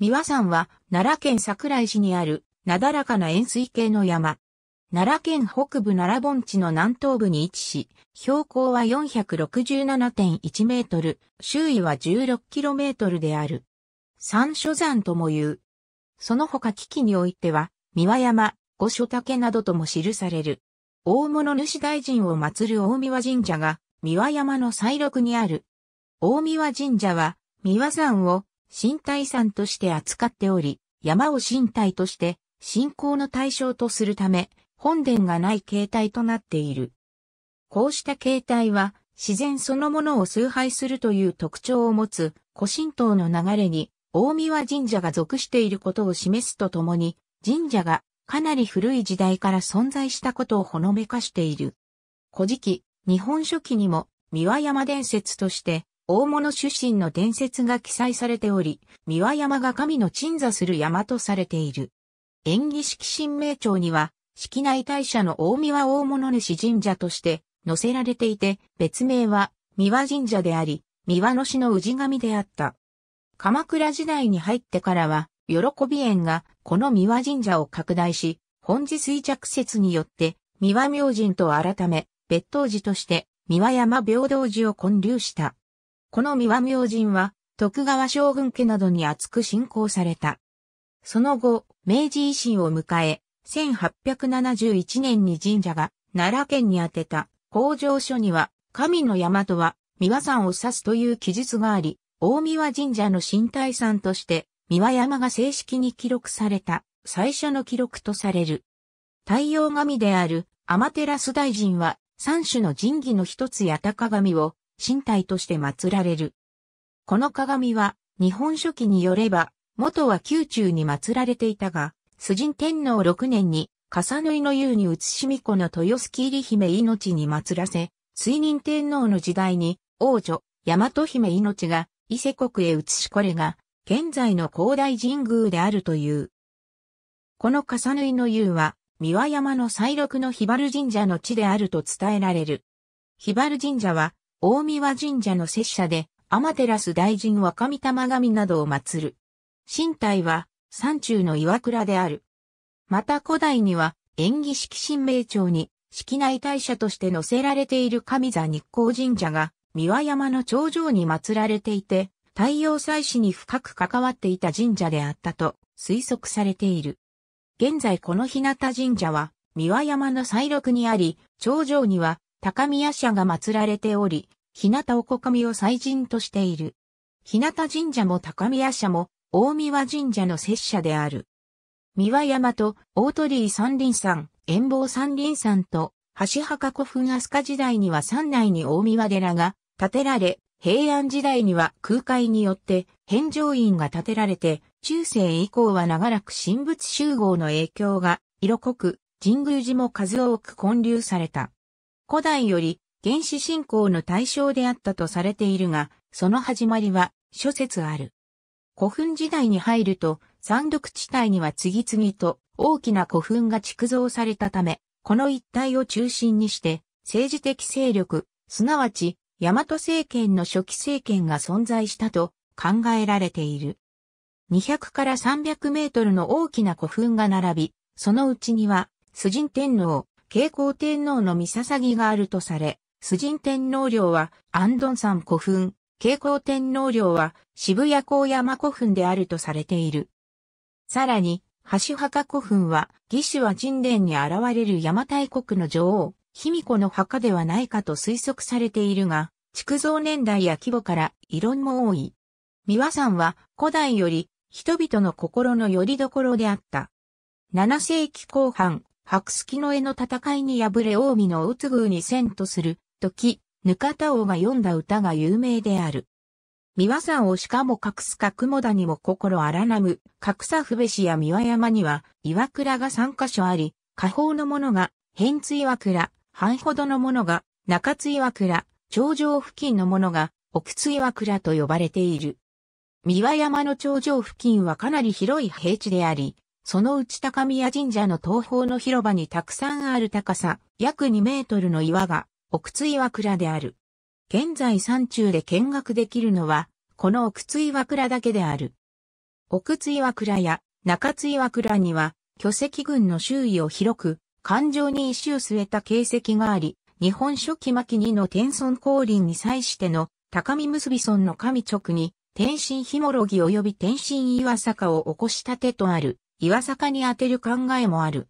三輪山は奈良県桜井市にあるなだらかな円錐形の山。奈良県北部奈良盆地の南東部に位置し、標高は467.1メートル、周囲は16キロメートルである。三所山とも言う。その他危機においては、三輪山、五所竹などとも記される。大物主大臣を祀る大三輪神社が、三輪山の西麓にある。大三輪神社は、三輪山を身体産として扱っており、山を身体として信仰の対象とするため、本殿がない形態となっている。こうした形態は、自然そのものを崇拝するという特徴を持つ古神道の流れに大宮神社が属していることを示すとともに神社がかなり古い時代から存在したことをほのめかしている。古事記、日本書紀にも三輪山伝説として大物出身の伝説が記載されており、三輪山が神の鎮座する山とされている。演技式神明帳には、式内大社の大三輪大物主神社として載せられていて、別名は三輪神社であり、三輪の氏の氏神であった。鎌倉時代に入ってからは、喜び園がこの三輪神社を拡大し、本日衰弱説によって、三輪明神と改め、別当寺として、三輪山平等寺を建立した。この三輪明神は、徳川将軍家などに厚く信仰された。その後、明治維新を迎え、1871年に神社が奈良県に宛てた工場書には、神の山とは三輪山を指すという記述があり、大三輪神社の神体山として、三輪山が正式に記録された最初の記録とされる。太陽神である天照大神は三種の神器の一つ八鷹神を神体として祀られる。この鏡は、日本書紀によれば、元は宮中に祀られていたが、崇神天皇6年に、笠縫の湯に移し巫子の豊洲入姫命に祀らせ、水人天皇の時代に、王女、大和姫命が、伊勢国へ移しこれが、現在の広大神宮であるという。この笠縫の湯は、三輪山の西麓のばる神社の地であると伝えられる。ばる神社は、大神神社の拙者で、天照大神若見玉神などを祀る。神体は、山中の岩倉である。また古代には、縁起式神明町に、式内大社として載せられている神座日光神社が、三輪山の頂上に祀られていて、太陽祭祀に深く関わっていた神社であったと推測されている。現在この日向神社は、三輪山の祭録にあり、頂上には高宮社が祀られており、日向おこかみを祭神としている。日向神社も高宮社も、大宮神社の摂社である。三輪山と大鳥居三輪山、遠望三輪山と、橋墓古墳飛鳥時代には山内に大宮寺が建てられ、平安時代には空海によって返上院が建てられて、中世以降は長らく神仏集合の影響が色濃く、神宮寺も数多く建立された。古代より原始信仰の対象であったとされているが、その始まりは諸説ある。古墳時代に入ると、山陸地帯には次々と大きな古墳が築造されたため、この一帯を中心にして、政治的勢力、すなわち、大和政権の初期政権が存在したと考えられている。200から300メートルの大きな古墳が並び、そのうちには、崇神天皇、慶光天皇の御捧があるとされ、崇神天皇陵は安頓山古墳、慶光天皇陵は渋谷高山古墳であるとされている。さらに、橋墓古墳は、義手は神殿に現れる邪馬台国の女王、卑弥呼の墓ではないかと推測されているが、築造年代や規模から異論も多い。三輪山は古代より人々の心の拠り所であった。7世紀後半、白月の絵の戦いに敗れ近江の宇都宮に遷とする、時、ぬかた王が読んだ歌が有名である。三輪山をしかも隠すか雲田にも心荒らなむ、格差不べしや三輪山には、岩倉が三箇所あり、下方のものが、変津岩倉、半ほどのものが、中津岩倉、頂上付近のものが、奥津岩倉と呼ばれている。三輪山の頂上付近はかなり広い平地であり、そのうち高宮神社の東方の広場にたくさんある高さ約2メートルの岩が奥津岩倉である。現在山中で見学できるのは、この奥津岩倉だけである。奥津岩倉や中津岩倉には、巨石群の周囲を広く、環状に石を据えた形跡があり、日本初期末期2の天孫降臨に際しての高見結び村の神直に、天神ひもろぎ及び天神岩坂を起こしたてとある。岩坂に当てる考えもある。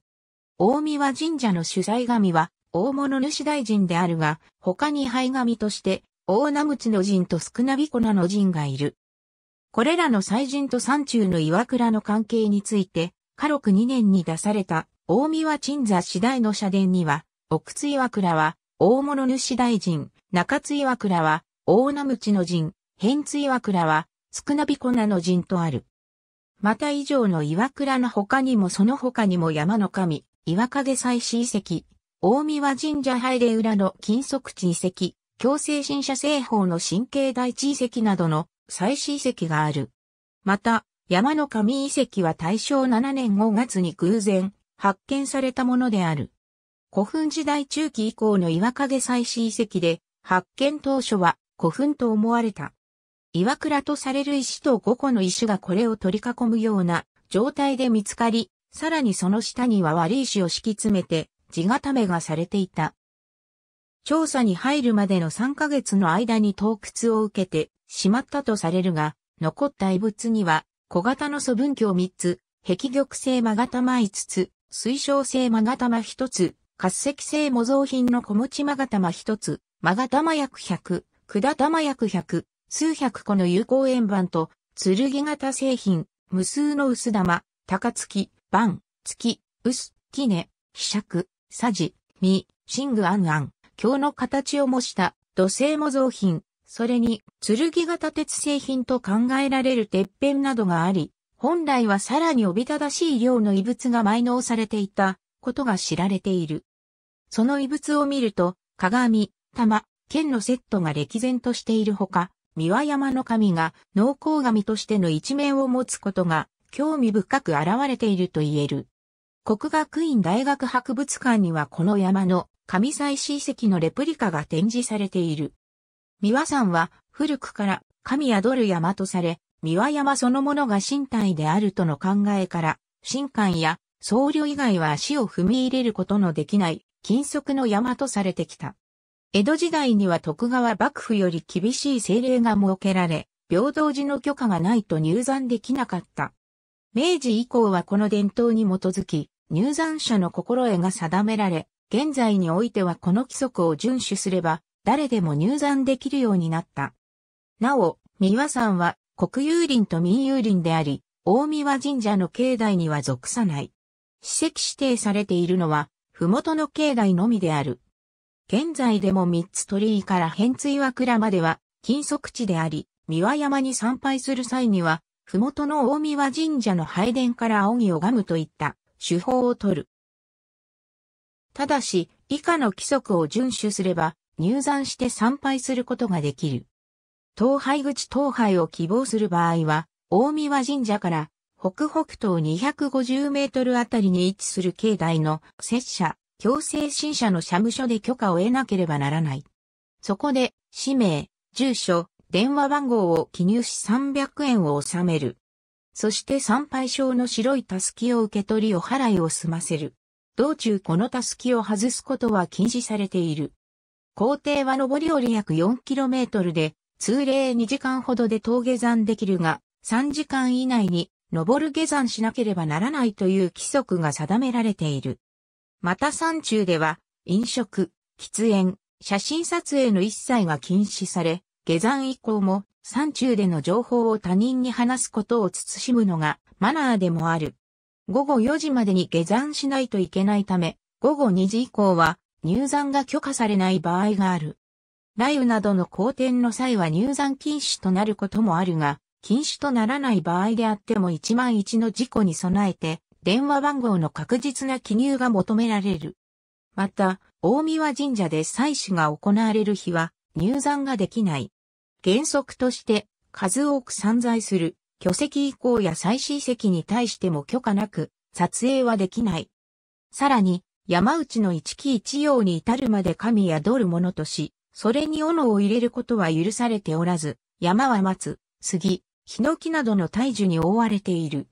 大神神社の主催神は、大物主大臣であるが、他に灰神として、大名口の陣と少なびこなの陣がいる。これらの祭神と山中の岩倉の関係について、家禄2年に出された、大宮は鎮座次第の社殿には、奥津岩倉は、大物主大臣、中津岩倉は、大名口の陣、変津岩倉は、少なびこなの陣とある。また以上の岩倉の他にもその他にも山の神、岩影祭祀遺跡、大宮神社拝礼裏の金属地遺跡、強制新社製法の神経大地遺跡などの祭祀遺跡がある。また、山の神遺跡は大正7年5月に偶然発見されたものである。古墳時代中期以降の岩影祭祀遺跡で、発見当初は古墳と思われた。岩倉とされる石と5個の石がこれを取り囲むような状態で見つかり、さらにその下には割石を敷き詰めて地固めがされていた。調査に入るまでの3ヶ月の間に洞窟を受けてしまったとされるが、残った遺物には小型の素分鏡3つ、壁玉製マガタマ5つ、水晶製マガタマ1つ、活石製模造品の小持マガタマ1つ、マガタマ薬100、管玉薬100、数百個の有効円盤と、剣型製品、無数の薄玉、高月、盤、月、薄、きね、ひ釈、ゃく、さじ、み、シングアンアン、鏡の形を模した土星模造品、それに剣型鉄製品と考えられる鉄片などがあり、本来はさらにおびただしい量の異物が埋納されていたことが知られている。その異物を見ると、鏡、玉、剣のセットが歴然としているほか、三輪山の神が農耕神としての一面を持つことが興味深く現れていると言える。国学院大学博物館にはこの山の神祭史遺跡のレプリカが展示されている。三輪山は古くから神宿る山とされ、三輪山そのものが身体であるとの考えから、神官や僧侶以外は足を踏み入れることのできない、禁属の山とされてきた。江戸時代には徳川幕府より厳しい政令が設けられ、平等寺の許可がないと入山できなかった。明治以降はこの伝統に基づき、入山者の心得が定められ、現在においてはこの規則を遵守すれば、誰でも入山できるようになった。なお、三輪山は国有林と民有林であり、大三輪神社の境内には属さない。史跡指定されているのは、麓の境内のみである。現在でも三つ鳥居から変追枠倉までは、禁足地であり、三輪山に参拝する際には、麓の大三輪神社の拝殿から仰ぎ拝むといった手法を取る。ただし、以下の規則を遵守すれば、入山して参拝することができる。東拝口東拝を希望する場合は、大三輪神社から北北東250メートルあたりに位置する境内の拙者強制審査の社務所で許可を得なければならない。そこで、氏名、住所、電話番号を記入し300円を納める。そして参拝証の白いたすきを受け取りお払いを済ませる。道中このたすきを外すことは禁止されている。工程は上り下り約 4km で、通例2時間ほどで登下山できるが、3時間以内に登る下山しなければならないという規則が定められている。また山中では、飲食、喫煙、写真撮影の一切が禁止され、下山以降も山中での情報を他人に話すことを慎むのがマナーでもある。午後4時までに下山しないといけないため、午後2時以降は入山が許可されない場合がある。雷雨などの好天の際は入山禁止となることもあるが、禁止とならない場合であっても1万1の事故に備えて、電話番号の確実な記入が求められる。また、大宮神社で祭祀が行われる日は入山ができない。原則として数多く散在する巨石遺構や祭祀遺跡に対しても許可なく撮影はできない。さらに、山内の一期一様に至るまで神宿るものとし、それに斧を入れることは許されておらず、山は松、杉、ヒノキなどの大樹に覆われている。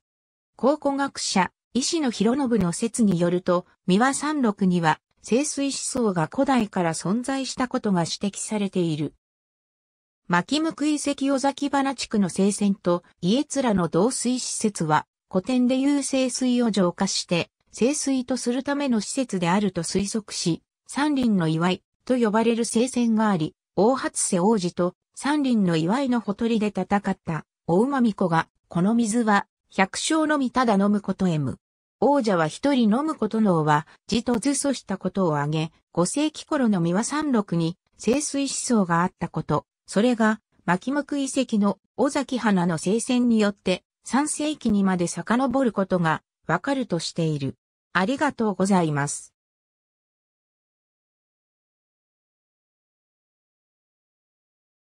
考古学者、石野博信の説によると、三輪山麓には、清水思想が古代から存在したことが指摘されている。牧向遺跡尾崎花地区の聖泉と家面の導水施設は、古典でいう清水を浄化して、清水とするための施設であると推測し、山林の祝いと呼ばれる聖戦があり、大初瀬王子と山林の祝いのほとりで戦った大馬巫子が、この水は百姓のみただ飲むことへむ。王者は一人飲むことのは、じと図そしたことを挙げ、五世紀頃の三輪山麓に、清水思想があったこと、それが、巻向遺跡の尾崎花の聖戦によって、三世紀にまで遡ることが、わかるとしている。ありがとうございます。